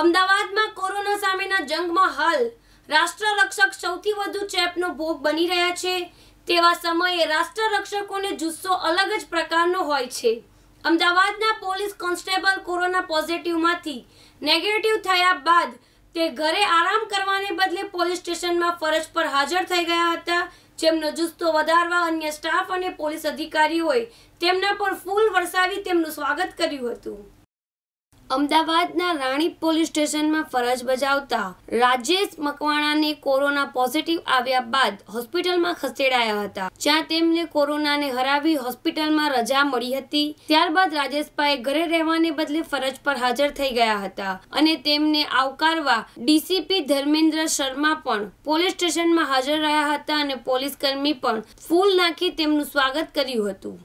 અમદાવાદમાં કોરોના સામેના જંગમાં હાલ રાષ્ટ્રરક્ષક સૌથી વધુ ચેપનો ભોગ બની રહ્યા છે તેવા સમયે રાષ્ટ્રરક્ષકોને જુસ્સો અલગ જ પ્રકારનો હોય છે અમદાવાદના પોલીસ કોન્સ્ટેબલ કોરોના પોઝિટિવમાંથી નેગેટિવ થયા બાદ તે ઘરે આરામ કરવાને બદલે પોલીસ સ્ટેશનમાં ફરજ પર હાજર થઈ ગયા હતા જેમનો જુસ્સો વધારવા અન્ય સ્ટાફ અને પોલીસ અધિકારીઓએ તેમના પર ફૂલ વરસાવી તેમનું સ્વાગત કર્યું હતું અમદાવાદના રાણીપ પોલીસ સ્ટેશનમાં ફરજ બજાવતા રાજેશ મકવાણાને કોરોના પોઝિટિવ આવ્યા બાદ હોસ્પિટલમાં ખસેડાયા હતા જ્યાં તેમને કોરોનાને હરાવી હોસ્પિટલમાં રજા મળી હતી ત્યારબાદ રાજેશભાઈ ઘરે રહેવાને બદલે ફરજ પર હાજર થઈ ગયા હતા અને તેમને આવકારવા ડીસીપી ધર્મેન્દ્ર શર્મા પણ પોલીસ સ્ટેશનમાં હાજર રહ્યા હતા અને પોલીસ કર્મી પણ ફૂલ નાખી તેમનું સ્વાગત કર્યું હતું